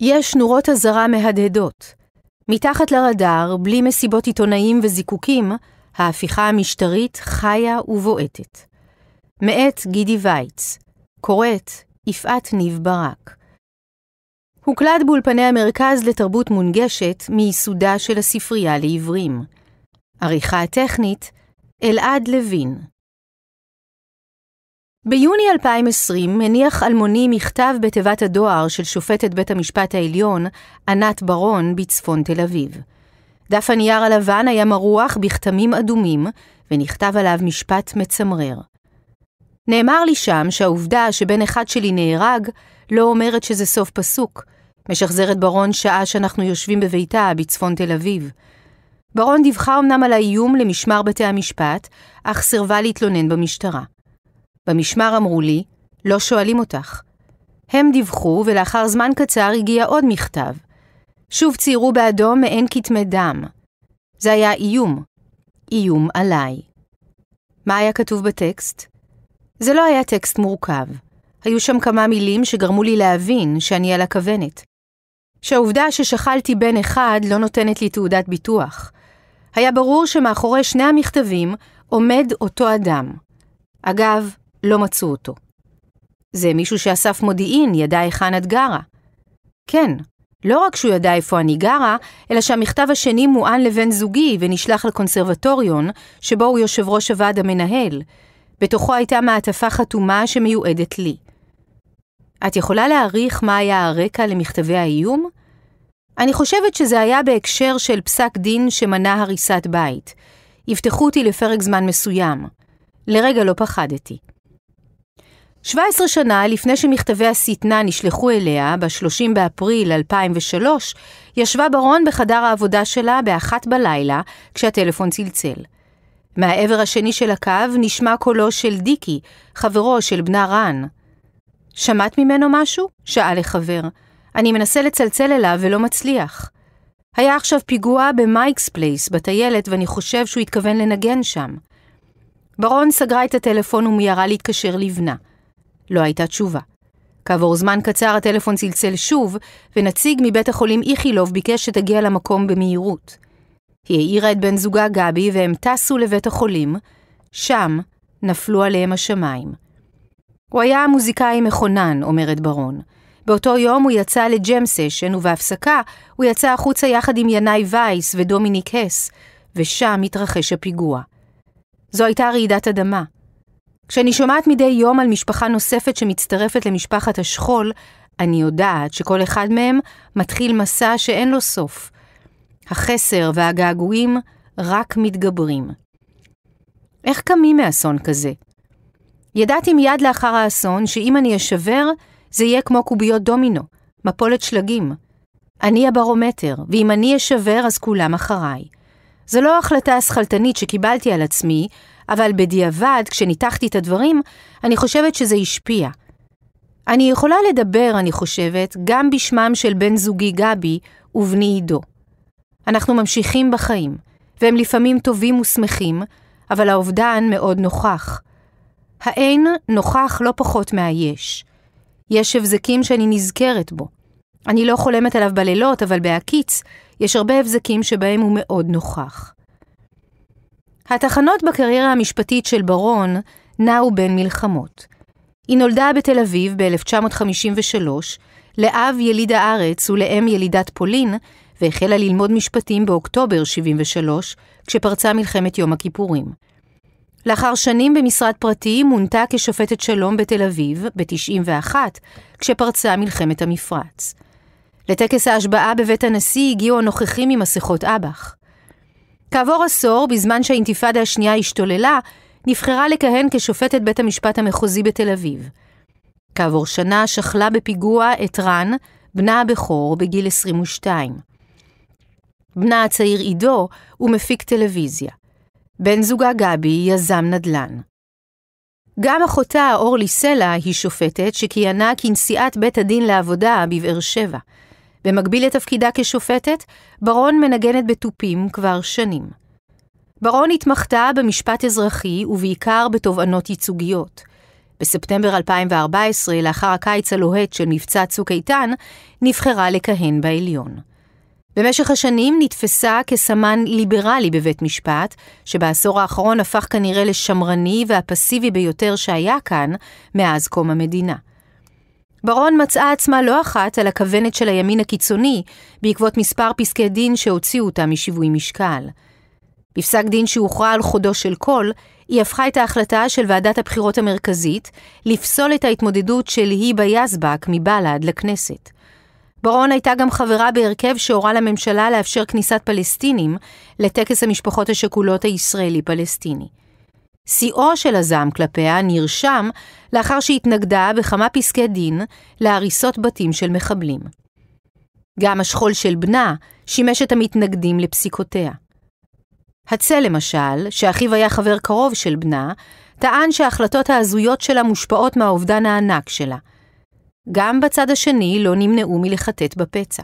יש נורות אזהרה מהדהדות. מתחת לרדאר, בלי מסיבות עיתונאים וזיקוקים, ההפיכה המשטרית חיה ובועטת. מאת גידי וייץ, קוראת יפעת ניב ברק. הוקלד באולפני המרכז לתרבות מונגשת מייסודה של הספרייה לעברים. עריכה טכנית אלעד לוין. ביוני 2020 הניח אלמוני מכתב בתיבת הדואר של שופטת בית המשפט העליון, ענת ברון, בצפון תל אביב. דף הנייר הלבן היה מרוח בכתמים אדומים, ונכתב עליו משפט מצמרר. נאמר לי שם שהעובדה שבן אחד שלי נהרג, לא אומרת שזה סוף פסוק. משחזרת ברון שעה שאנחנו יושבים בביתה בצפון תל אביב. ברון דיווחה אמנם על האיום למשמר בתי המשפט, אך סירבה להתלונן במשטרה. במשמר אמרו לי, לא שואלים אותך. הם דיווחו, ולאחר זמן קצר הגיע עוד מכתב. שוב ציירו באדום מעין כתמי דם. זה היה איום. איום עליי. מה היה כתוב בטקסט? זה לא היה טקסט מורכב. היו שם כמה מילים שגרמו לי להבין שאני על הכוונת. שהעובדה ששכלתי בן אחד לא נותנת לי תעודת ביטוח. היה ברור שמאחורי שני המכתבים עומד אותו אדם. אגב, לא מצאו אותו. זה מישהו שאסף מודיעין, ידע היכן את גרה. כן, לא רק שהוא ידע איפה אני גרה, אלא שהמכתב השני מוען לבן זוגי ונשלח לקונסרבטוריון, שבו הוא יושב ראש הוועד המנהל. בתוכו הייתה מעטפה חתומה שמיועדת לי. את יכולה להעריך מה היה הרקע למכתבי האיום? אני חושבת שזה היה בהקשר של פסק דין שמנע הריסת בית. יפתחו אותי לפרק זמן מסוים. לרגע לא פחדתי. 17 שנה לפני שמכתבי השטנה נשלחו אליה, ב-30 באפריל 2003, ישבה ברון בחדר העבודה שלה באחת בלילה, כשהטלפון צלצל. מהעבר השני של הקו נשמע קולו של דיקי, חברו של בנה רן. שמעת ממנו משהו? שאל החבר. אני מנסה לצלצל אליו ולא מצליח. היה עכשיו פיגוע במייקס פלייס, בטיילת, ואני חושב שהוא התכוון לנגן שם. ברון סגרה את הטלפון ומיהרה להתקשר לבנה. לא הייתה תשובה. כעבור זמן קצר הטלפון צלצל שוב, ונציג מבית החולים איכילוב ביקש שתגיע למקום במהירות. היא העירה את בן זוגה גבי והם טסו לבית החולים, שם נפלו עליהם השמיים. הוא היה מוזיקאי מכונן, אומרת ברון. באותו יום הוא יצא לג'ם סשן, ובהפסקה הוא יצא החוצה יחד עם ינאי וייס ודומיניק הס, ושם התרחש הפיגוע. זו הייתה רעידת אדמה. כשאני שומעת מדי יום על משפחה נוספת שמצטרפת למשפחת השכול, אני יודעת שכל אחד מהם מתחיל מסע שאין לו סוף. החסר והגעגועים רק מתגברים. איך קמים מאסון כזה? ידעתי מיד לאחר האסון שאם אני אשבר, זה יהיה כמו קוביות דומינו, מפולת שלגים. אני הברומטר, ואם אני אשבר אז כולם אחריי. זו לא החלטה השכלתנית שקיבלתי על עצמי, אבל בדיעבד, כשניתחתי את הדברים, אני חושבת שזה השפיע. אני יכולה לדבר, אני חושבת, גם בשמם של בן זוגי גבי ובני עידו. אנחנו ממשיכים בחיים, והם לפעמים טובים ושמחים, אבל האובדן מאוד נוכח. האין נוכח לא פחות מהיש. יש הבזקים שאני נזכרת בו. אני לא חולמת עליו בלילות, אבל בהקיץ, יש הרבה הבזקים שבהם הוא מאוד נוכח. התחנות בקריירה המשפטית של ברון נעו בין מלחמות. היא נולדה בתל אביב ב-1953 לאב יליד הארץ ולאם ילידת פולין, והחלה ללמוד משפטים באוקטובר 73, כשפרצה מלחמת יום הכיפורים. לאחר שנים במשרד פרטי מונתה כשופטת שלום בתל אביב ב-91, כשפרצה מלחמת המפרץ. לטקס ההשבעה בבית הנשיא הגיעו הנוכחים ממסכות אב"ח. כעבור עשור, בזמן שהאינתיפאדה השנייה השתוללה, נבחרה לכהן כשופטת בית המשפט המחוזי בתל אביב. כעבור שנה שכלה בפיגוע את רן, בנה הבכור, בגיל 22. בנה הצעיר עידו הוא מפיק טלוויזיה. בן זוגה גבי יזם נדל"ן. גם אחותה אורלי סלע היא שופטת שכיהנה כנשיאת בית הדין לעבודה בבאר שבע. במקביל לתפקידה כשופטת, ברון מנגנת בתופים כבר שנים. ברון התמחתה במשפט אזרחי ובעיקר בתובענות ייצוגיות. בספטמבר 2014, לאחר הקיץ הלוהט של מבצע צוק איתן, נבחרה לכהן בעליון. במשך השנים נתפסה כסמן ליברלי בבית משפט, שבעשור האחרון הפך כנראה לשמרני והפסיבי ביותר שהיה כאן מאז קום המדינה. ברון מצאה עצמה לא אחת על הכוונת של הימין הקיצוני, בעקבות מספר פסקי דין שהוציאו אותה משיווי משקל. בפסק דין שהוכרע על חודו של קול, היא הפכה את ההחלטה של ועדת הבחירות המרכזית לפסול את ההתמודדות של היבה יזבק מבל"ד לכנסת. ברון הייתה גם חברה בהרכב שהורה לממשלה לאפשר כניסת פלסטינים לטקס המשפחות השכולות הישראלי-פלסטיני. שיאו של הזעם כלפיה נרשם לאחר שהתנגדה בכמה פסקי דין להריסות בתים של מחבלים. גם השכול של בנה שימש את המתנגדים לפסיקותיה. הצל למשל, שאחיו היה חבר קרוב של בנה, טען שההחלטות ההזויות שלה מושפעות מהאובדן הענק שלה. גם בצד השני לא נמנעו מלחטט בפצע.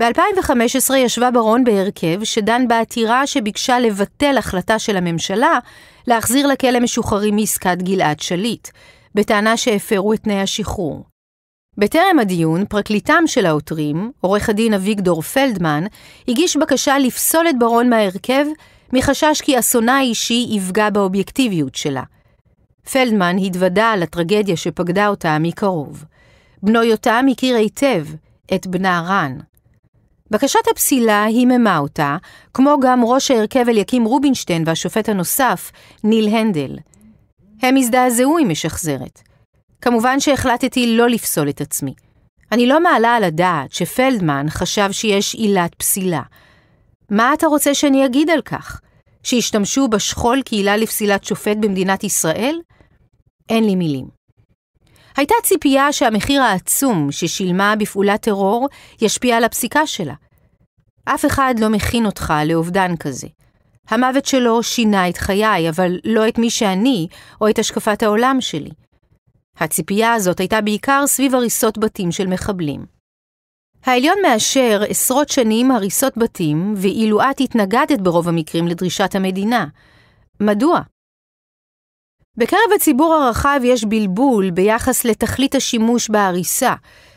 ב-2015 ישבה ברון בהרכב שדן בעתירה שביקשה לבטל החלטה של הממשלה להחזיר לכלא משוחררים מעסקת גלעד שליט, בטענה שהפרו את תנאי השחרור. בטרם הדיון, פרקליטם של העותרים, עורך הדין אביגדור פלדמן, הגיש בקשה לפסול את ברון מההרכב מחשש כי אסונה האישי יפגע באובייקטיביות שלה. פלדמן התוודה על הטרגדיה שפקדה אותה מקרוב. בנו יותם הכיר היטב את בנה רן. בקשת הפסילה היממה אותה, כמו גם ראש ההרכב אליקים רובינשטיין והשופט הנוסף, ניל הנדל. הם הזדעזעו עם משחזרת. כמובן שהחלטתי לא לפסול את עצמי. אני לא מעלה על הדעת שפלדמן חשב שיש עילת פסילה. מה אתה רוצה שאני אגיד על כך? שישתמשו בשכול כעילה לפסילת שופט במדינת ישראל? אין לי מילים. הייתה ציפייה שהמחיר העצום ששילמה בפעולת טרור ישפיע על הפסיקה שלה. אף אחד לא מכין אותך לאובדן כזה. המוות שלו שינה את חיי, אבל לא את מי שאני או את השקפת העולם שלי. הציפייה הזאת הייתה בעיקר סביב הריסות בתים של מחבלים. העליון מאשר עשרות שנים הריסות בתים, ואילו את התנגדת ברוב המקרים לדרישת המדינה. מדוע? בקרב הציבור הרחב יש בלבול ביחס לתכלית השימוש בהריסה,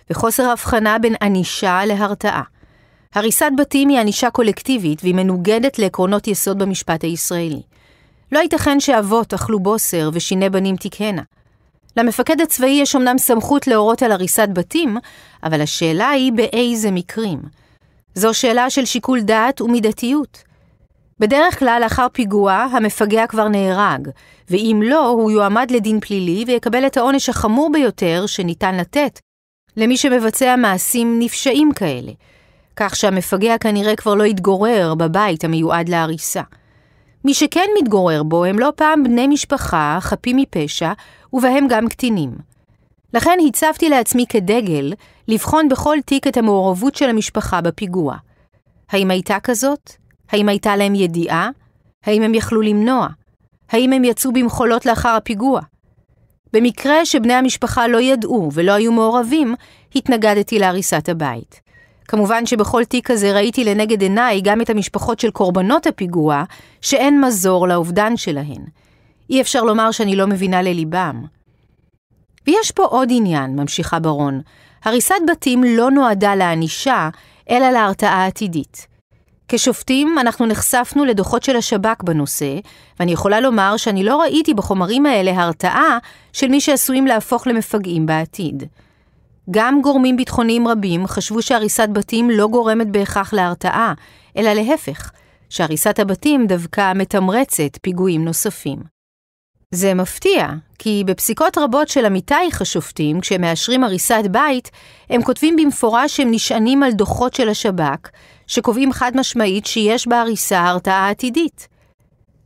וחוסר הבחנה בין ענישה להרתעה. הריסת בתים היא ענישה קולקטיבית והיא מנוגדת לעקרונות יסוד במשפט הישראלי. לא ייתכן שאבות אכלו בוסר ושיני בנים תקהנה. למפקד הצבאי יש אמנם סמכות להורות על הריסת בתים, אבל השאלה היא באיזה מקרים. זו שאלה של שיקול דעת ומידתיות. בדרך כלל לאחר פיגוע, המפגע כבר נהרג, ואם לא, הוא יועמד לדין פלילי ויקבל את העונש החמור ביותר שניתן לתת למי שמבצע מעשים נפשעים כאלה, כך שהמפגע כנראה כבר לא יתגורר בבית המיועד להריסה. מי שכן מתגורר בו הם לא פעם בני משפחה, חפים מפשע, ובהם גם קטינים. לכן הצבתי לעצמי כדגל לבחון בכל תיק את המעורבות של המשפחה בפיגוע. האם הייתה כזאת? האם הייתה להם ידיעה? האם הם יכלו למנוע? האם הם יצאו במחולות לאחר הפיגוע? במקרה שבני המשפחה לא ידעו ולא היו מעורבים, התנגדתי להריסת הבית. כמובן שבכל תיק הזה ראיתי לנגד עיניי גם את המשפחות של קורבנות הפיגוע, שאין מזור לאובדן שלהן. אי אפשר לומר שאני לא מבינה לליבם. ויש פה עוד עניין, ממשיכה ברון, הריסת בתים לא נועדה לענישה, אלא להרתעה עתידית. כשופטים, אנחנו נחשפנו לדוחות של השב"כ בנושא, ואני יכולה לומר שאני לא ראיתי בחומרים האלה הרתעה של מי שעשויים להפוך למפגעים בעתיד. גם גורמים ביטחוניים רבים חשבו שהריסת בתים לא גורמת בהכרח להרתעה, אלא להפך, שהריסת הבתים דווקא מתמרצת פיגועים נוספים. זה מפתיע, כי בפסיקות רבות של עמיתייך השופטים, כשהם מאשרים הריסת בית, הם כותבים במפורש שהם נשענים על דוחות של השב"כ, שקובעים חד משמעית שיש בהריסה הרתעה עתידית.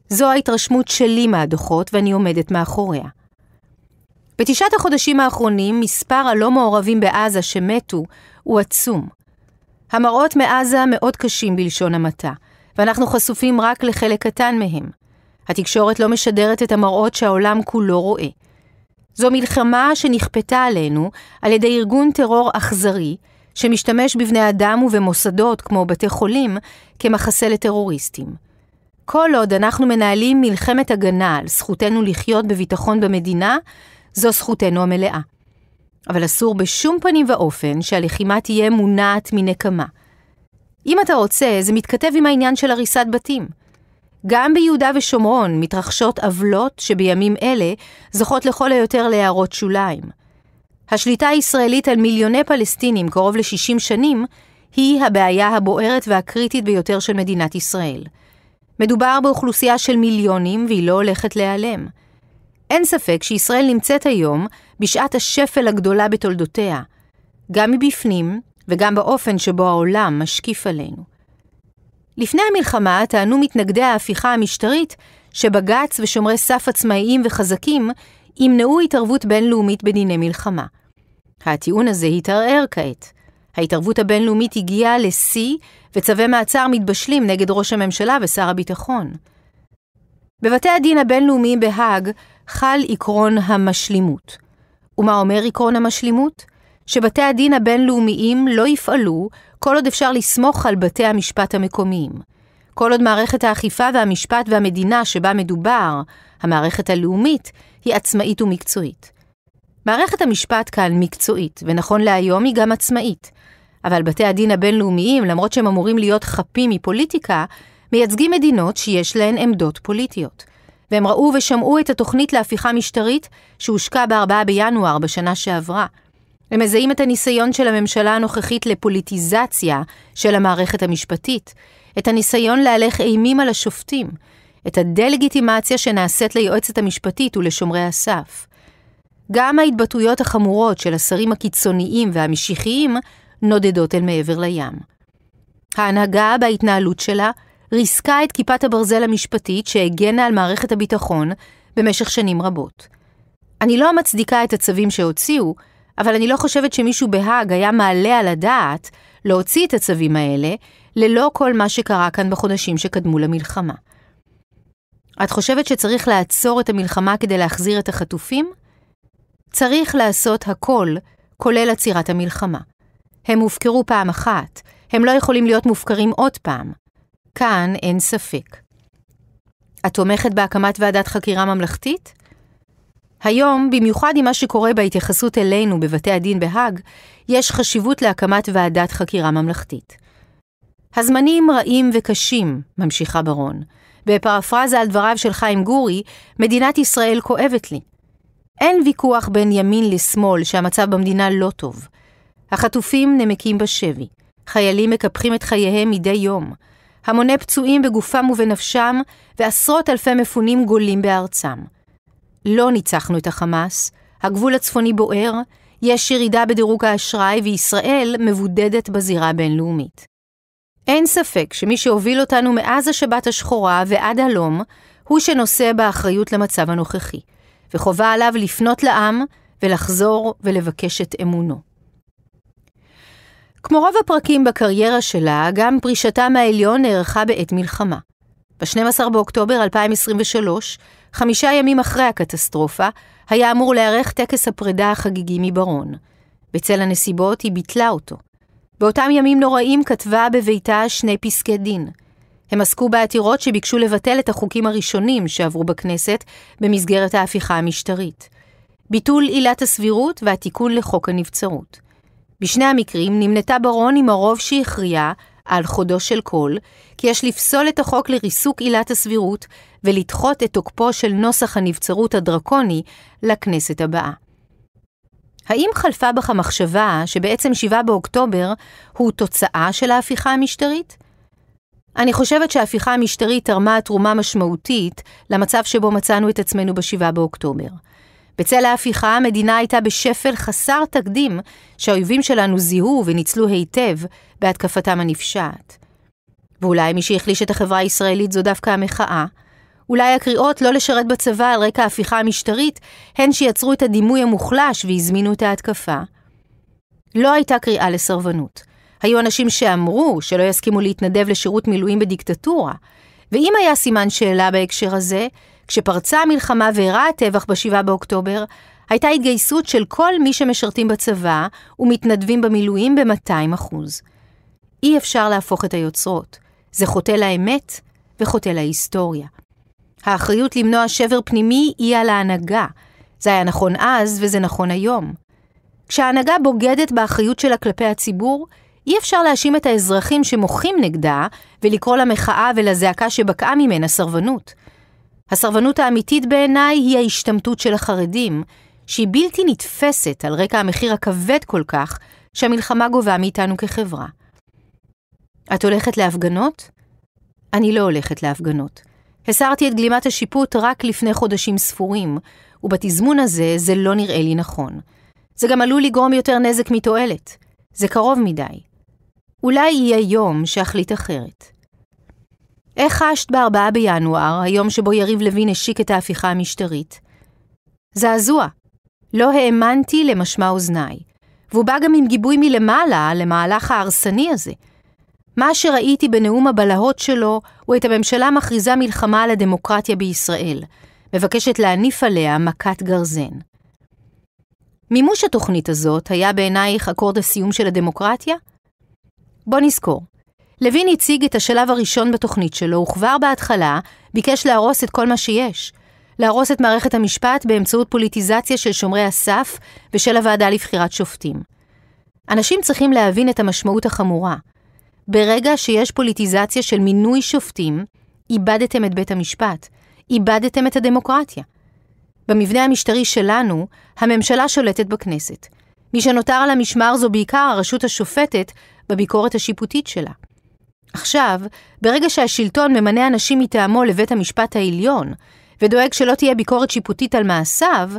זו ההתרשמות שלי מהדוחות ואני עומדת מאחוריה. בתשעת החודשים האחרונים מספר הלא מעורבים בעזה שמתו הוא עצום. המראות מעזה מאוד קשים בלשון המעטה, ואנחנו חשופים רק לחלק קטן מהם. התקשורת לא משדרת את המראות שהעולם כולו רואה. זו מלחמה שנכפתה עלינו על ידי ארגון טרור אכזרי, שמשתמש בבני אדם ובמוסדות כמו בתי חולים כמחסה לטרוריסטים. כל עוד אנחנו מנהלים מלחמת הגנה על זכותנו לחיות בביטחון במדינה, זו זכותנו המלאה. אבל אסור בשום פנים ואופן שהלחימה תהיה מונעת מנקמה. אם אתה רוצה, זה מתכתב עם העניין של הריסת בתים. גם ביהודה ושומרון מתרחשות עוולות שבימים אלה זוכות לכל היותר להערות שוליים. השליטה הישראלית על מיליוני פלסטינים, קרוב ל-60 שנים, היא הבעיה הבוערת והקריטית ביותר של מדינת ישראל. מדובר באוכלוסייה של מיליונים והיא לא הולכת להיעלם. אין ספק שישראל נמצאת היום בשעת השפל הגדולה בתולדותיה, גם מבפנים וגם באופן שבו העולם משקיף עלינו. לפני המלחמה טענו מתנגדי ההפיכה המשטרית שבג"ץ ושומרי סף עצמאיים וחזקים ימנעו התערבות בינלאומית בדיני מלחמה. הטיעון הזה התערער כעת. ההתערבות הבינלאומית הגיעה לשיא, וצווי מעצר מתבשלים נגד ראש הממשלה ושר הביטחון. בבתי הדין הבינלאומיים בהאג חל עקרון המשלימות. ומה אומר עקרון המשלימות? שבתי הדין הבינלאומיים לא יפעלו כל עוד אפשר לסמוך על בתי המשפט המקומיים. כל עוד מערכת האכיפה והמשפט והמדינה שבה מדובר, המערכת הלאומית, היא עצמאית ומקצועית. מערכת המשפט כאן מקצועית, ונכון להיום היא גם עצמאית. אבל בתי הדין הבינלאומיים, למרות שהם אמורים להיות חפים מפוליטיקה, מייצגים מדינות שיש להן עמדות פוליטיות. והם ראו ושמעו את התוכנית להפיכה משטרית שהושקה ב-4 בינואר בשנה שעברה. הם מזהים את הניסיון של הממשלה הנוכחית לפוליטיזציה של המערכת המשפטית, את הניסיון להלך אימים על השופטים, את הדה-לגיטימציה שנעשית ליועצת המשפטית ולשומרי הסף. גם ההתבטאויות החמורות של השרים הקיצוניים והמשיחיים נודדות אל מעבר לים. ההנהגה, בהתנהלות שלה, ריסקה את כיפת הברזל המשפטית שהגנה על מערכת הביטחון במשך שנים רבות. אני לא מצדיקה את הצווים שהוציאו, אבל אני לא חושבת שמישהו בהאג היה מעלה על הדעת להוציא את הצווים האלה ללא כל מה שקרה כאן בחודשים שקדמו למלחמה. את חושבת שצריך לעצור את המלחמה כדי להחזיר את החטופים? צריך לעשות הכל, כולל עצירת המלחמה. הם הופקרו פעם אחת, הם לא יכולים להיות מופקרים עוד פעם. כאן אין ספק. את תומכת בהקמת ועדת חקירה ממלכתית? היום, במיוחד עם מה שקורה בהתייחסות אלינו בבתי הדין בהאג, יש חשיבות להקמת ועדת חקירה ממלכתית. הזמנים רעים וקשים, ממשיכה ברון. בפרפרזה על דבריו של חיים גורי, מדינת ישראל כואבת לי. אין ויכוח בין ימין לשמאל שהמצב במדינה לא טוב. החטופים נמקים בשבי, חיילים מקפחים את חייהם מדי יום, המוני פצועים בגופם ובנפשם, ועשרות אלפי מפונים גולים בארצם. לא ניצחנו את החמאס, הגבול הצפוני בוער, יש ירידה בדירוג האשראי וישראל מבודדת בזירה הבינלאומית. אין ספק שמי שהוביל אותנו מאז השבת השחורה ועד הלום, הוא שנושא באחריות למצב הנוכחי, וחובה עליו לפנות לעם ולחזור ולבקש את אמונו. כמו רוב הפרקים בקריירה שלה, גם פרישתה מהעליון נערכה בעת מלחמה. ב-12 באוקטובר 2023, חמישה ימים אחרי הקטסטרופה, היה אמור להיערך טקס הפרידה החגיגי מברון. בצל הנסיבות היא ביטלה אותו. באותם ימים נוראים כתבה בביתה שני פסקי דין. הם עסקו בעתירות שביקשו לבטל את החוקים הראשונים שעברו בכנסת במסגרת ההפיכה המשטרית. ביטול עילת הסבירות והתיקון לחוק הנבצרות. בשני המקרים נמנתה ברון עם הרוב שהכריע, על חודו של קול, כי יש לפסול את החוק לריסוק עילת הסבירות ולדחות את תוקפו של נוסח הנבצרות הדרקוני לכנסת הבאה. האם חלפה בך מחשבה שבעצם 7 באוקטובר הוא תוצאה של ההפיכה המשטרית? אני חושבת שההפיכה המשטרית תרמה תרומה משמעותית למצב שבו מצאנו את עצמנו ב-7 באוקטובר. בצל ההפיכה המדינה הייתה בשפל חסר תקדים שהאויבים שלנו זיהו וניצלו היטב בהתקפתם הנפשעת. ואולי מי שהחליש את החברה הישראלית זו דווקא המחאה, אולי הקריאות לא לשרת בצבא על רקע ההפיכה המשטרית הן שיצרו את הדימוי המוחלש והזמינו את ההתקפה. לא הייתה קריאה לסרבנות. היו אנשים שאמרו שלא יסכימו להתנדב לשירות מילואים בדיקטטורה, ואם היה סימן שאלה בהקשר הזה, כשפרצה המלחמה ואירע הטבח ב-7 באוקטובר, הייתה התגייסות של כל מי שמשרתים בצבא ומתנדבים במילואים ב-200%. אי אפשר להפוך את היוצרות. זה חוטא לאמת וחוטא להיסטוריה. האחריות למנוע שבר פנימי היא על ההנהגה. זה היה נכון אז וזה נכון היום. כשההנהגה בוגדת באחריות שלה כלפי הציבור, אי אפשר להאשים את האזרחים שמוחים נגדה ולקרוא למחאה ולזעקה שבקעה ממנה סרבנות. הסרבנות האמיתית בעיניי היא ההשתמטות של החרדים, שהיא בלתי נתפסת על רקע המחיר הכבד כל כך שהמלחמה גובה מאיתנו כחברה. את הולכת להפגנות? אני לא הולכת להפגנות. הסרתי את גלימת השיפוט רק לפני חודשים ספורים, ובתזמון הזה זה לא נראה לי נכון. זה גם עלול לגרום יותר נזק מתועלת. זה קרוב מדי. אולי יהיה יום שאחליט אחרת. איך חשת ב-4 בינואר, היום שבו יריב לוין השיק את ההפיכה המשטרית? זעזוע. לא האמנתי למשמע אוזניי. והוא בא גם עם גיבוי מלמעלה למהלך ההרסני הזה. מה שראיתי בנאום הבלהות שלו, הוא את הממשלה מכריזה מלחמה על הדמוקרטיה בישראל, מבקשת להניף עליה מכת גרזן. מימוש התוכנית הזאת היה בעינייך אקורד הסיום של הדמוקרטיה? בוא נזכור, לוין הציג את השלב הראשון בתוכנית שלו, וכבר בהתחלה ביקש להרוס את כל מה שיש. להרוס את מערכת המשפט באמצעות פוליטיזציה של שומרי הסף ושל הוועדה לבחירת שופטים. אנשים צריכים להבין את המשמעות החמורה. ברגע שיש פוליטיזציה של מינוי שופטים, איבדתם את בית המשפט, איבדתם את הדמוקרטיה. במבנה המשטרי שלנו, הממשלה שולטת בכנסת. מי שנותר על המשמר זו בעיקר הרשות השופטת בביקורת השיפוטית שלה. עכשיו, ברגע שהשלטון ממנה אנשים מטעמו לבית המשפט העליון, ודואג שלא תהיה ביקורת שיפוטית על מעשיו,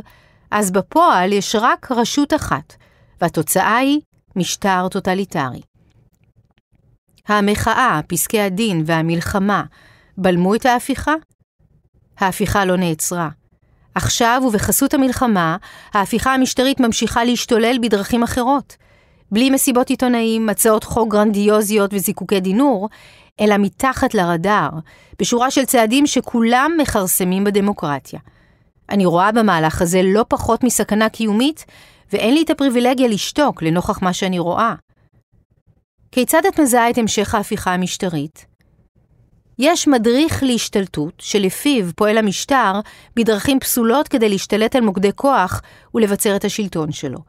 אז בפועל יש רק רשות אחת, והתוצאה היא משטר טוטליטרי. המחאה, פסקי הדין והמלחמה בלמו את ההפיכה? ההפיכה לא נעצרה. עכשיו, ובחסות המלחמה, ההפיכה המשטרית ממשיכה להשתולל בדרכים אחרות. בלי מסיבות עיתונאים, הצעות חוק גרנדיוזיות וזיקוקי דינור, אלא מתחת לרדאר, בשורה של צעדים שכולם מכרסמים בדמוקרטיה. אני רואה במהלך הזה לא פחות מסכנה קיומית, ואין לי את הפריבילגיה לשתוק לנוכח מה שאני רואה. כיצד את מזהה את המשך ההפיכה המשטרית? יש מדריך להשתלטות, שלפיו פועל המשטר בדרכים פסולות כדי להשתלט על מוקדי כוח ולבצר את השלטון שלו.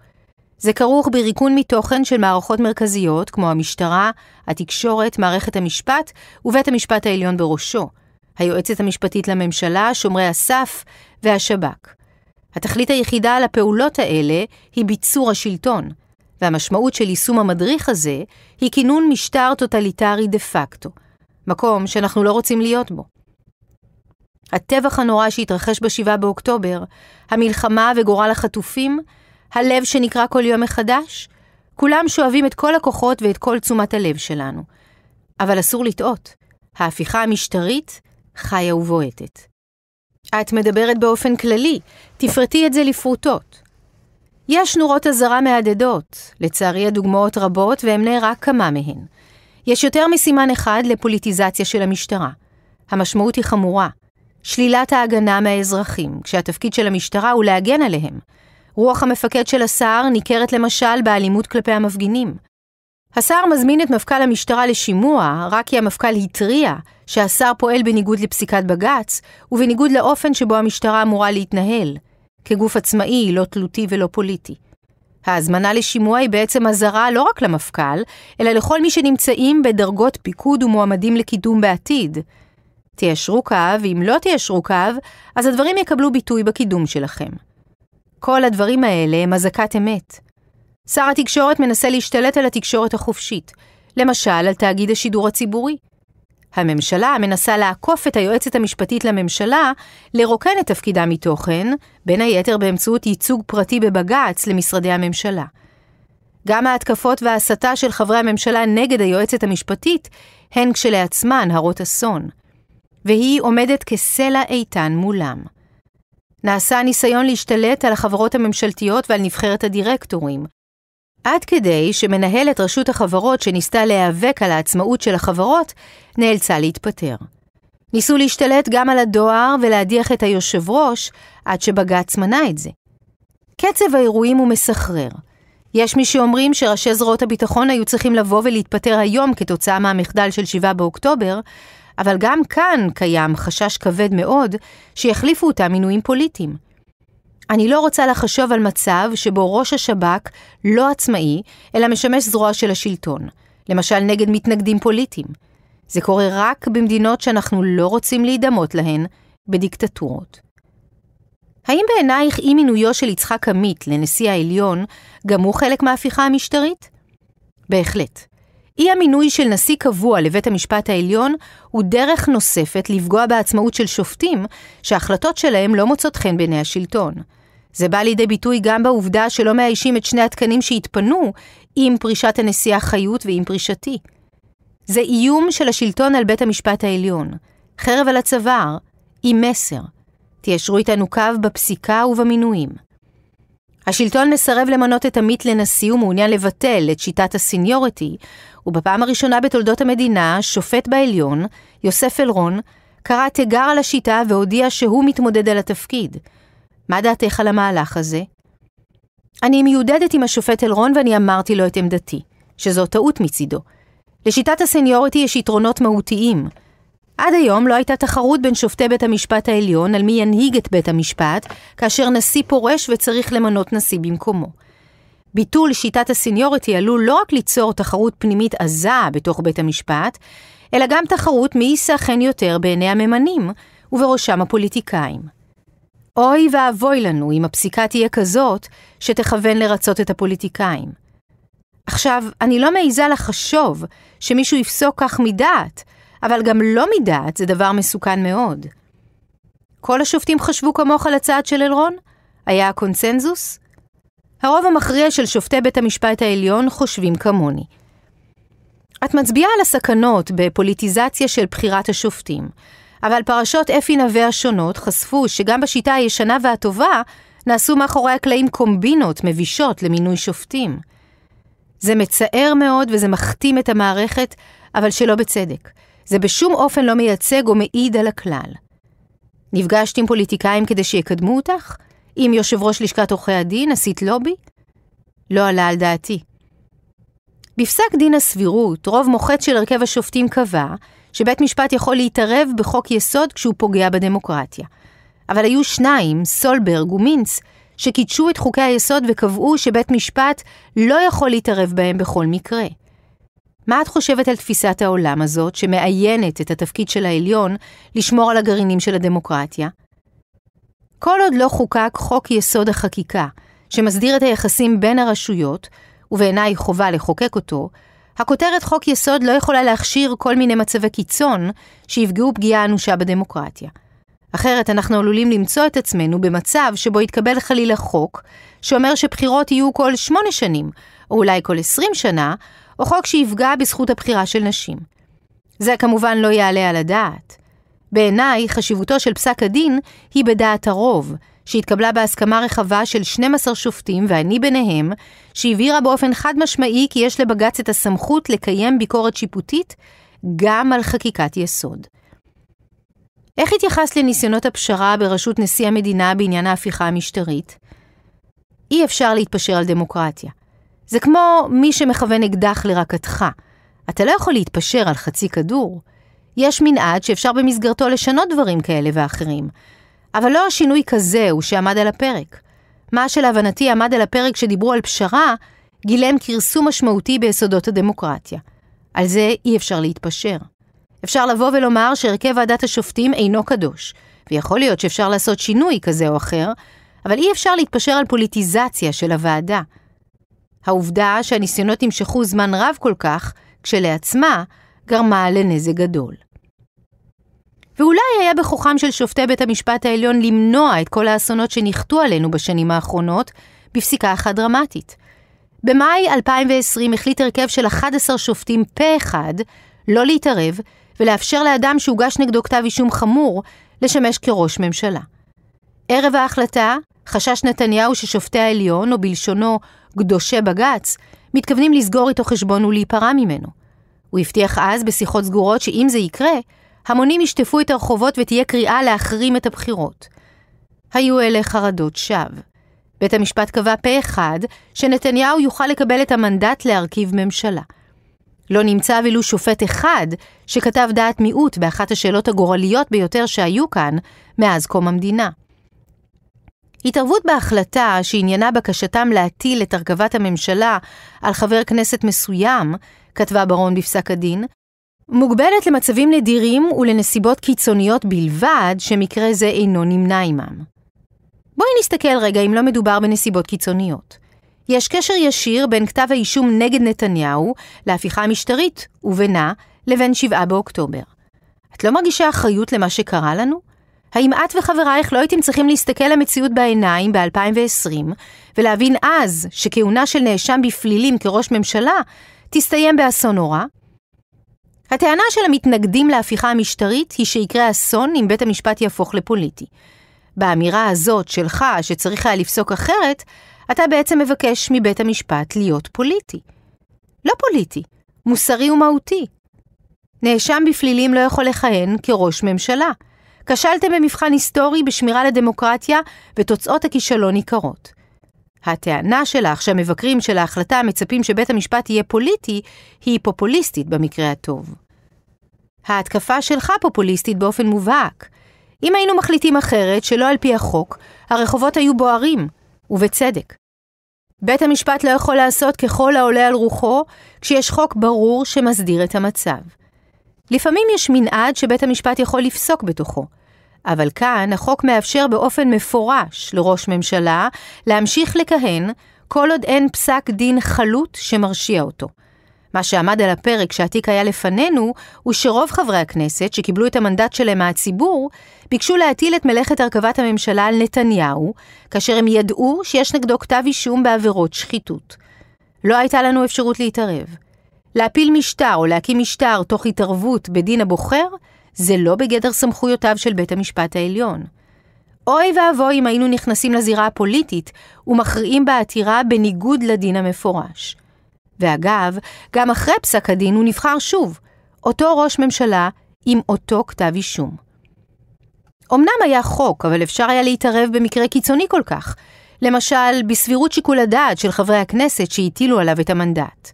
זה כרוך בריקון מתוכן של מערכות מרכזיות, כמו המשטרה, התקשורת, מערכת המשפט ובית המשפט העליון בראשו, היועצת המשפטית לממשלה, שומרי הסף והשב"כ. התכלית היחידה הפעולות האלה היא ביצור השלטון, והמשמעות של יישום המדריך הזה היא כינון משטר טוטליטרי דה פקטו, מקום שאנחנו לא רוצים להיות בו. הטבח הנורא שהתרחש ב-7 באוקטובר, המלחמה וגורל החטופים, הלב שנקרע כל יום מחדש, כולם שואבים את כל הכוחות ואת כל תשומת הלב שלנו. אבל אסור לטעות, ההפיכה המשטרית חיה ובועטת. את מדברת באופן כללי, תפרטי את זה לפרוטות. יש נורות אזהרה מהדהדות, לצערי הדוגמאות רבות ואמנה רק כמה מהן. יש יותר מסימן אחד לפוליטיזציה של המשטרה. המשמעות היא חמורה. שלילת ההגנה מהאזרחים, כשהתפקיד של המשטרה הוא להגן עליהם. רוח המפקד של השר ניכרת למשל באלימות כלפי המפגינים. השר מזמין את מפכ"ל המשטרה לשימוע, רק כי המפכ"ל התריע שהשר פועל בניגוד לפסיקת בג"ץ, ובניגוד לאופן שבו המשטרה אמורה להתנהל. כגוף עצמאי, לא תלותי ולא פוליטי. ההזמנה לשימוע היא בעצם אזהרה לא רק למפכ"ל, אלא לכל מי שנמצאים בדרגות פיקוד ומועמדים לקידום בעתיד. תיישרו קו, ואם לא תיישרו קו, אז הדברים יקבלו ביטוי בקידום שלכם. כל הדברים האלה הם אזעקת אמת. שר התקשורת מנסה להשתלט על התקשורת החופשית, למשל על תאגיד השידור הציבורי. הממשלה מנסה לעקוף את היועצת המשפטית לממשלה, לרוקן את תפקידה מתוכן, בין היתר באמצעות ייצוג פרטי בבג"ץ למשרדי הממשלה. גם ההתקפות וההסתה של חברי הממשלה נגד היועצת המשפטית הן כשלעצמן הרות אסון, והיא עומדת כסלע איתן מולם. נעשה ניסיון להשתלט על החברות הממשלתיות ועל נבחרת הדירקטורים, עד כדי שמנהלת רשות החברות שניסתה להיאבק על העצמאות של החברות, נאלצה להתפטר. ניסו להשתלט גם על הדואר ולהדיח את היושב ראש, עד שבג"ץ מנע את זה. קצב האירועים הוא מסחרר. יש מי שאומרים שראשי זרועות הביטחון היו צריכים לבוא ולהתפטר היום כתוצאה מהמחדל של 7 באוקטובר, אבל גם כאן קיים חשש כבד מאוד שיחליפו אותם מינויים פוליטיים. אני לא רוצה לחשוב על מצב שבו ראש השב"כ לא עצמאי, אלא משמש זרוע של השלטון, למשל נגד מתנגדים פוליטיים. זה קורה רק במדינות שאנחנו לא רוצים להידמות להן, בדיקטטורות. האם בעינייך אי מינויו של יצחק עמית לנשיא העליון גם הוא חלק מההפיכה המשטרית? בהחלט. אי המינוי של נשיא קבוע לבית המשפט העליון הוא דרך נוספת לפגוע בעצמאות של שופטים שההחלטות שלהם לא מוצאות חן בעיני השלטון. זה בא לידי ביטוי גם בעובדה שלא מאיישים את שני התקנים שהתפנו עם פרישת הנשיאה חיות ועם פרישתי. זה איום של השלטון על בית המשפט העליון, חרב על הצוואר, עם מסר. תיישרו איתנו קו בפסיקה ובמינויים. השלטון מסרב למנות את עמית לנשיא ומעוניין לבטל את שיטת הסניורטי, ובפעם הראשונה בתולדות המדינה, שופט בעליון, יוסף אלרון, קרא תיגר על השיטה והודיע שהוא מתמודד על התפקיד. מה דעתך על המהלך הזה? אני מיודדת עם השופט אלרון ואני אמרתי לו את עמדתי, שזו טעות מצידו. לשיטת הסניוריטי יש יתרונות מהותיים. עד היום לא הייתה תחרות בין שופטי בית המשפט העליון על מי ינהיג את בית המשפט, כאשר נשיא פורש וצריך למנות נשיא במקומו. ביטול שיטת הסניוריטי עלול לא רק ליצור תחרות פנימית עזה בתוך בית המשפט, אלא גם תחרות מי יישא חן יותר בעיני הממנים, ובראשם הפוליטיקאים. אוי ואבוי לנו אם הפסיקה תהיה כזאת שתכוון לרצות את הפוליטיקאים. עכשיו, אני לא מעיזה לחשוב שמישהו יפסוק כך מדעת, אבל גם לא מדעת זה דבר מסוכן מאוד. כל השופטים חשבו כמוך על הצעד של אלרון? היה הקונצנזוס? הרוב המכריע של שופטי בית המשפט העליון חושבים כמוני. את מצביעה על הסכנות בפוליטיזציה של בחירת השופטים, אבל פרשות אפי נווה השונות חשפו שגם בשיטה הישנה והטובה נעשו מאחורי הקלעים קומבינות מבישות למינוי שופטים. זה מצער מאוד וזה מכתים את המערכת, אבל שלא בצדק. זה בשום אופן לא מייצג או מעיד על הכלל. נפגשת עם פוליטיקאים כדי שיקדמו אותך? עם יושב ראש לשכת עורכי הדין? עשית לובי? לא עלה על דעתי. בפסק דין הסבירות, רוב מוחץ של הרכב השופטים קבע שבית משפט יכול להתערב בחוק יסוד כשהוא פוגע בדמוקרטיה. אבל היו שניים, סולברג ומינץ, שקידשו את חוקי היסוד וקבעו שבית משפט לא יכול להתערב בהם בכל מקרה. מה את חושבת על תפיסת העולם הזאת, שמאיינת את התפקיד של העליון לשמור על הגרעינים של הדמוקרטיה? כל עוד לא חוקק חוק יסוד החקיקה, שמסדיר את היחסים בין הרשויות, ובעיניי חובה לחוקק אותו, הכותרת חוק יסוד לא יכולה להכשיר כל מיני מצבי קיצון שיפגעו פגיעה אנושה בדמוקרטיה. אחרת אנחנו עלולים למצוא את עצמנו במצב שבו יתקבל חלילה חוק שאומר שבחירות יהיו כל שמונה שנים, או אולי כל עשרים שנה, או חוק שיפגע בזכות הבחירה של נשים. זה כמובן לא יעלה על הדעת. בעיניי, חשיבותו של פסק הדין היא בדעת הרוב, שהתקבלה בהסכמה רחבה של 12 שופטים, ואני ביניהם, שהבהירה באופן חד משמעי כי יש לבג"ץ את הסמכות לקיים ביקורת שיפוטית גם על חקיקת יסוד. איך התייחס לניסיונות הפשרה בראשות נשיא המדינה בעניין ההפיכה המשטרית? אי אפשר להתפשר על דמוקרטיה. זה כמו מי שמכוון אקדח לרקתך. אתה לא יכול להתפשר על חצי כדור. יש מנעד שאפשר במסגרתו לשנות דברים כאלה ואחרים, אבל לא השינוי כזה הוא שעמד על הפרק. מה שלהבנתי עמד על הפרק כשדיברו על פשרה, גילם כרסום משמעותי ביסודות הדמוקרטיה. על זה אי אפשר להתפשר. אפשר לבוא ולומר שהרכב ועדת השופטים אינו קדוש, ויכול להיות שאפשר לעשות שינוי כזה או אחר, אבל אי אפשר להתפשר על פוליטיזציה של הוועדה. העובדה שהניסיונות נמשכו זמן רב כל כך, כשלעצמה, גרמה לנזק גדול. ואולי היה בכוחם של שופטי בית המשפט העליון למנוע את כל האסונות שניחתו עלינו בשנים האחרונות, בפסיקה אחת דרמטית. במאי 2020 החליט הרכב של 11 שופטים פה אחד לא להתערב ולאפשר לאדם שהוגש נגדו כתב אישום חמור לשמש כראש ממשלה. ערב ההחלטה, חשש נתניהו ששופטי העליון, או בלשונו קדושי בג"ץ, מתכוונים לסגור איתו חשבון ולהיפרע ממנו. הוא הבטיח אז, בשיחות סגורות, שאם זה יקרה, המונים ישטפו את הרחובות ותהיה קריאה להחרים את הבחירות. היו אלה חרדות שווא. בית המשפט קבע פה אחד שנתניהו יוכל לקבל את המנדט להרכיב ממשלה. לא נמצא ולו שופט אחד שכתב דעת מיעוט באחת השאלות הגורליות ביותר שהיו כאן מאז קום המדינה. התערבות בהחלטה שעניינה בקשתם להטיל את הרכבת הממשלה על חבר כנסת מסוים, כתבה ברון בפסק הדין, מוגבלת למצבים נדירים ולנסיבות קיצוניות בלבד, שמקרה זה אינו נמנה עמם. בואי נסתכל רגע אם לא מדובר בנסיבות קיצוניות. יש קשר ישיר בין כתב האישום נגד נתניהו להפיכה המשטרית, ובינה, לבין 7 באוקטובר. את לא מרגישה אחריות למה שקרה לנו? האם את וחברייך לא הייתם צריכים להסתכל למציאות בעיניים ב-2020, ולהבין אז שכהונה של נאשם בפלילים כראש ממשלה תסתיים באסון נורא? הטענה של המתנגדים להפיכה המשטרית היא שיקרה אסון אם בית המשפט יהפוך לפוליטי. באמירה הזאת שלך, שצריך היה לפסוק אחרת, אתה בעצם מבקש מבית המשפט להיות פוליטי. לא פוליטי, מוסרי ומהותי. נאשם בפלילים לא יכול לכהן כראש ממשלה. כשלתם במבחן היסטורי בשמירה לדמוקרטיה, ותוצאות הכישלון ניכרות. הטענה שלך שהמבקרים של ההחלטה מצפים שבית המשפט יהיה פוליטי, היא פופוליסטית במקרה הטוב. ההתקפה שלך פופוליסטית באופן מובהק. אם היינו מחליטים אחרת, שלא על פי החוק, הרחובות היו בוערים, ובצדק. בית המשפט לא יכול לעשות ככל העולה על רוחו, כשיש חוק ברור שמסדיר את המצב. לפעמים יש מנעד שבית המשפט יכול לפסוק בתוכו, אבל כאן החוק מאפשר באופן מפורש לראש ממשלה להמשיך לכהן כל עוד אין פסק דין חלוט שמרשיע אותו. מה שעמד על הפרק כשהתיק היה לפנינו, הוא שרוב חברי הכנסת שקיבלו את המנדט שלהם מהציבור, ביקשו להטיל את מלאכת הרכבת הממשלה על נתניהו, כאשר הם ידעו שיש נגדו כתב אישום בעבירות שחיתות. לא הייתה לנו אפשרות להתערב. להפיל משטר או להקים משטר תוך התערבות בדין הבוחר, זה לא בגדר סמכויותיו של בית המשפט העליון. אוי ואבוי אם היינו נכנסים לזירה הפוליטית ומכריעים בעתירה בניגוד לדין המפורש. ואגב, גם אחרי פסק הדין הוא נבחר שוב, אותו ראש ממשלה עם אותו כתב אישום. אמנם היה חוק, אבל אפשר היה להתערב במקרה קיצוני כל כך. למשל, בסבירות שיקול הדעת של חברי הכנסת שהטילו עליו את המנדט.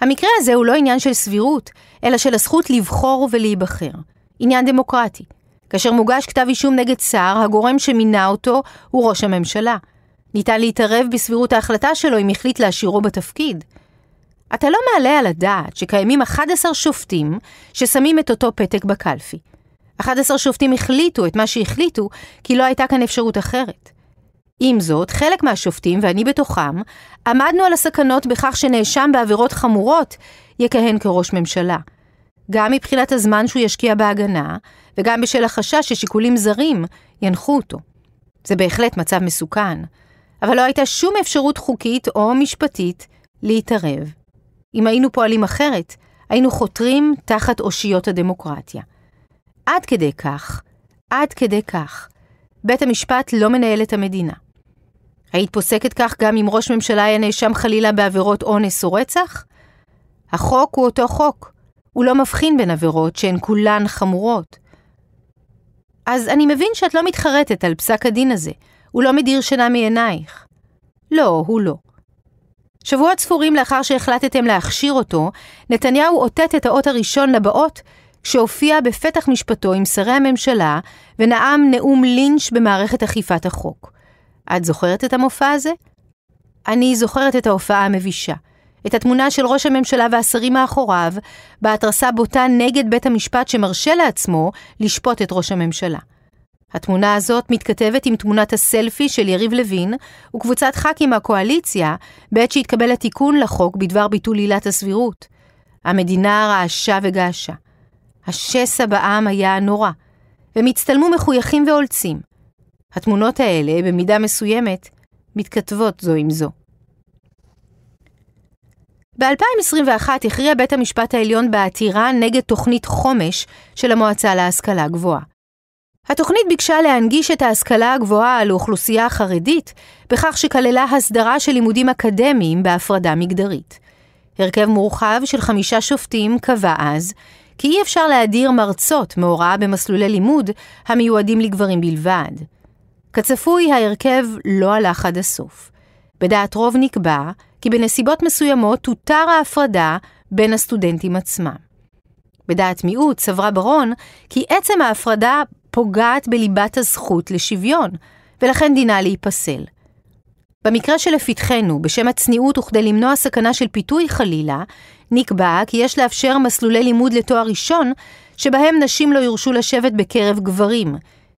המקרה הזה הוא לא עניין של סבירות, אלא של הזכות לבחור ולהיבחר. עניין דמוקרטי. כאשר מוגש כתב אישום נגד שר, הגורם שמינה אותו הוא ראש הממשלה. ניתן להתערב בסבירות ההחלטה שלו אם החליט להשאירו בתפקיד. אתה לא מעלה על הדעת שקיימים 11 שופטים ששמים את אותו פתק בקלפי. 11 שופטים החליטו את מה שהחליטו, כי לא הייתה כאן אפשרות אחרת. עם זאת, חלק מהשופטים, ואני בתוכם, עמדנו על הסכנות בכך שנאשם בעבירות חמורות יכהן כראש ממשלה. גם מבחינת הזמן שהוא ישקיע בהגנה, וגם בשל החשש ששיקולים זרים ינחו אותו. זה בהחלט מצב מסוכן, אבל לא הייתה שום אפשרות חוקית או משפטית להתערב. אם היינו פועלים אחרת, היינו חותרים תחת אושיות הדמוקרטיה. עד כדי כך, עד כדי כך, בית המשפט לא מנהל את המדינה. היית פוסקת כך גם אם ראש ממשלה היה נאשם חלילה בעבירות אונס או רצח? החוק הוא אותו חוק. הוא לא מבחין בין עבירות שהן כולן חמורות. אז אני מבין שאת לא מתחרטת על פסק הדין הזה. הוא לא מדיר שינה מעינייך. לא, הוא לא. שבועות ספורים לאחר שהחלטתם להכשיר אותו, נתניהו אותת את האות הראשון לבאות, שהופיע בפתח משפטו עם שרי הממשלה ונאם נאום לינץ' במערכת אכיפת החוק. את זוכרת את המופע הזה? אני זוכרת את ההופעה המבישה. את התמונה של ראש הממשלה והשרים מאחוריו, בהתרסה בוטה נגד בית המשפט שמרשה לעצמו לשפוט את ראש הממשלה. התמונה הזאת מתכתבת עם תמונת הסלפי של יריב לוין וקבוצת ח"כים מהקואליציה בעת שהתקבל התיקון לחוק בדבר ביטול עילת הסבירות. המדינה רעשה וגעשה. השסע בעם היה נורא, והם הצטלמו מחויכים ועולצים. התמונות האלה, במידה מסוימת, מתכתבות זו עם זו. ב-2021 הכריע בית המשפט העליון בעתירה נגד תוכנית חומש של המועצה להשכלה גבוהה. התוכנית ביקשה להנגיש את ההשכלה הגבוהה לאוכלוסייה החרדית, בכך שכללה הסדרה של לימודים אקדמיים בהפרדה מגדרית. הרכב מורחב של חמישה שופטים קבע אז כי אי אפשר להדיר מרצות מהוראה במסלולי לימוד המיועדים לגברים בלבד. כצפוי, ההרכב לא הלך עד הסוף. בדעת רוב נקבע כי בנסיבות מסוימות תותר ההפרדה בין הסטודנטים עצמם. בדעת מיעוט סברה ברון כי עצם ההפרדה פוגעת בליבת הזכות לשוויון, ולכן דינה להיפסל. במקרה שלפתחנו, בשם הצניעות וכדי למנוע סכנה של פיתוי חלילה, נקבע כי יש לאפשר מסלולי לימוד לתואר ראשון, שבהם נשים לא יורשו לשבת בקרב גברים,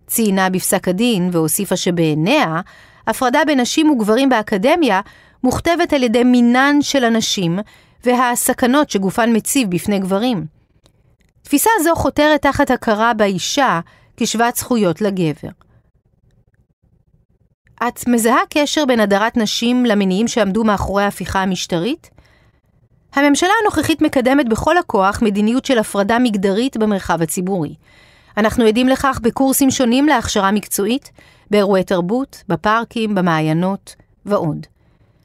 ציינה בפסק הדין והוסיפה שבעיניה, הפרדה בין נשים וגברים באקדמיה מוכתבת על ידי מינן של הנשים והסכנות שגופן מציב בפני גברים. תפיסה זו חותרת תחת הכרה באישה כשוות זכויות לגבר. את מזהה קשר בין הדרת נשים למניעים שעמדו מאחורי ההפיכה המשטרית? הממשלה הנוכחית מקדמת בכל הכוח מדיניות של הפרדה מגדרית במרחב הציבורי. אנחנו עדים לכך בקורסים שונים להכשרה מקצועית, באירועי תרבות, בפארקים, במעיינות ועוד.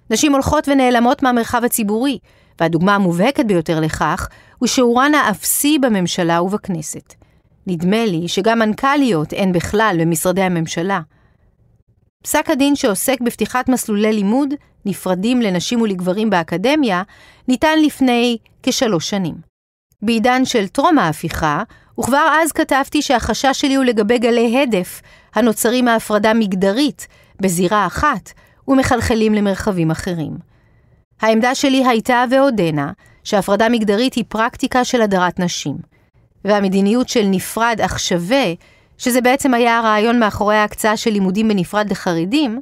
נשים הולכות ונעלמות מהמרחב הציבורי, והדוגמה המובהקת ביותר לכך הוא שיעורן האפסי בממשלה ובכנסת. נדמה לי שגם מנכ"ליות אין בכלל במשרדי הממשלה. פסק הדין שעוסק בפתיחת מסלולי לימוד נפרדים לנשים ולגברים באקדמיה ניתן לפני כשלוש שנים. בעידן של טרום ההפיכה, וכבר אז כתבתי שהחשש שלי הוא לגבי גלי הדף, הנוצרים מהפרדה מגדרית, בזירה אחת, ומחלחלים למרחבים אחרים. העמדה שלי הייתה ועודנה, שהפרדה מגדרית היא פרקטיקה של הדרת נשים. והמדיניות של נפרד אך שווה, שזה בעצם היה הרעיון מאחורי ההקצאה של לימודים בנפרד לחרדים,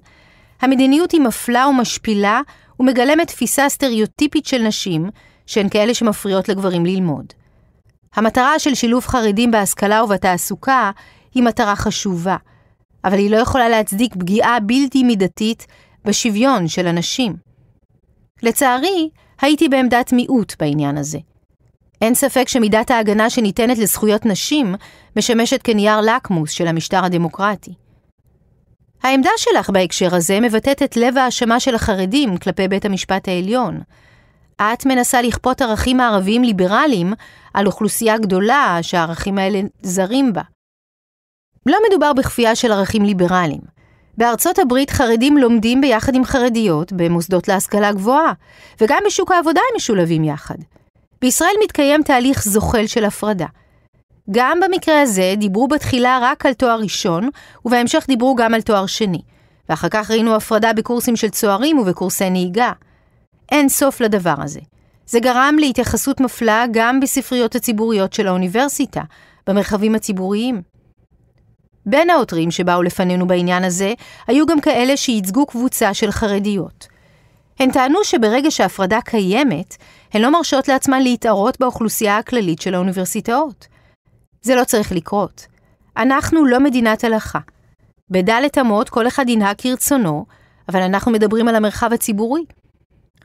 המדיניות היא מפלה ומשפילה ומגלמת תפיסה סטריאוטיפית של נשים, שהן כאלה שמפריעות לגברים ללמוד. המטרה של שילוב חרדים בהשכלה ובתעסוקה היא מטרה חשובה, אבל היא לא יכולה להצדיק פגיעה בלתי מידתית בשוויון של אנשים. לצערי, הייתי בעמדת מיעוט בעניין הזה. אין ספק שמידת ההגנה שניתנת לזכויות נשים משמשת כנייר לקמוס של המשטר הדמוקרטי. העמדה שלך בהקשר הזה מבטאת את לב ההאשמה של החרדים כלפי בית המשפט העליון, את מנסה לכפות ערכים מערביים ליברליים על אוכלוסייה גדולה שהערכים האלה זרים בה. לא מדובר בכפייה של ערכים ליברליים. בארצות הברית חרדים לומדים ביחד עם חרדיות במוסדות להשכלה גבוהה, וגם בשוק העבודה הם משולבים יחד. בישראל מתקיים תהליך זוחל של הפרדה. גם במקרה הזה דיברו בתחילה רק על תואר ראשון, ובהמשך דיברו גם על תואר שני. ואחר כך ראינו הפרדה בקורסים של צוערים ובקורסי נהיגה. אין סוף לדבר הזה. זה גרם להתייחסות מפלה גם בספריות הציבוריות של האוניברסיטה, במרחבים הציבוריים. בין העותרים שבאו לפנינו בעניין הזה, היו גם כאלה שייצגו קבוצה של חרדיות. הן טענו שברגע שההפרדה קיימת, הן לא מרשות לעצמן להתערות באוכלוסייה הכללית של האוניברסיטאות. זה לא צריך לקרות. אנחנו לא מדינת הלכה. בד' אמות כל אחד ינהג כרצונו, אבל אנחנו מדברים על המרחב הציבורי.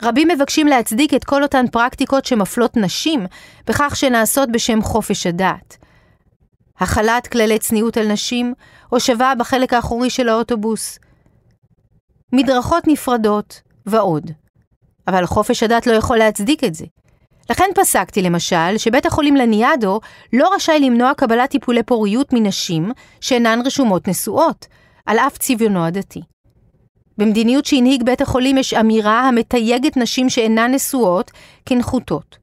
רבים מבקשים להצדיק את כל אותן פרקטיקות שמפלות נשים בכך שנעשות בשם חופש הדת. החלת כללי צניעות על נשים, הושבה בחלק האחורי של האוטובוס, מדרכות נפרדות ועוד. אבל חופש הדת לא יכול להצדיק את זה. לכן פסקתי, למשל, שבית החולים לניאדו לא רשאי למנוע קבלת טיפולי פוריות מנשים שאינן רשומות נשואות, על אף צביונו הדתי. במדיניות שהנהיג בית החולים יש אמירה המתייגת נשים שאינן נשואות כנחותות.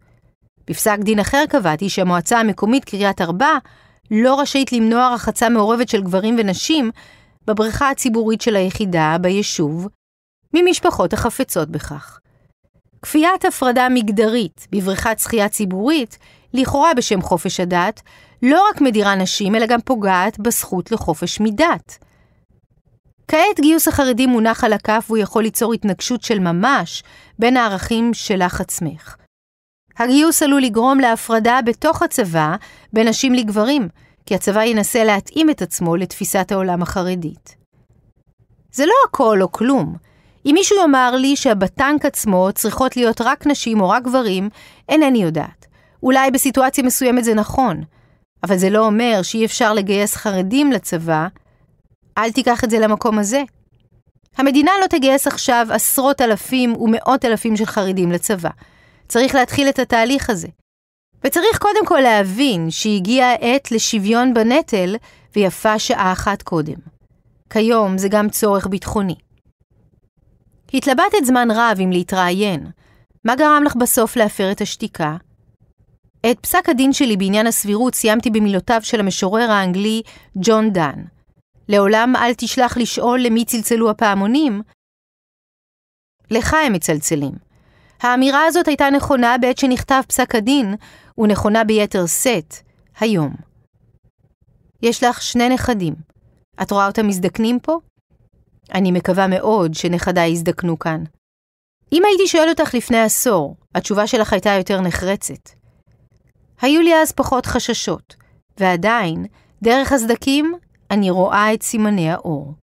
בפסק דין אחר קבעתי שהמועצה המקומית קריית ארבע לא רשאית למנוע רחצה מעורבת של גברים ונשים בבריכה הציבורית של היחידה ביישוב ממשפחות החפצות בכך. כפיית הפרדה מגדרית בבריכת שחייה ציבורית, לכאורה בשם חופש הדת, לא רק מדירה נשים, אלא גם פוגעת בזכות לחופש מדת. כעת גיוס החרדים מונח על הכף והוא יכול ליצור התנגשות של ממש בין הערכים שלך עצמך. הגיוס עלול לגרום להפרדה בתוך הצבא בין נשים לגברים, כי הצבא ינסה להתאים את עצמו לתפיסת העולם החרדית. זה לא הכל או כלום. אם מישהו יאמר לי שבטנק עצמו צריכות להיות רק נשים או רק גברים, אינני יודעת. אולי בסיטואציה מסוימת זה נכון, אבל זה לא אומר שאי אפשר לגייס חרדים לצבא אל תיקח את זה למקום הזה. המדינה לא תגייס עכשיו עשרות אלפים ומאות אלפים של חרדים לצבא. צריך להתחיל את התהליך הזה. וצריך קודם כל להבין שהגיעה העת לשוויון בנטל, ויפה שעה אחת קודם. כיום זה גם צורך ביטחוני. התלבטת זמן רב אם להתראיין. מה גרם לך בסוף להפר את השתיקה? את פסק הדין שלי בעניין הסבירות סיימתי במילותיו של המשורר האנגלי ג'ון דן. לעולם אל תשלח לשאול למי צלצלו הפעמונים. לך הם מצלצלים. האמירה הזאת הייתה נכונה בעת שנכתב פסק הדין, ונכונה ביתר שאת, היום. יש לך שני נכדים. את רואה אותם מזדקנים פה? אני מקווה מאוד שנכדיי יזדקנו כאן. אם הייתי שואל אותך לפני עשור, התשובה שלך הייתה יותר נחרצת. היו לי אז פחות חששות, ועדיין, דרך הסדקים אני רואה את סימני האור.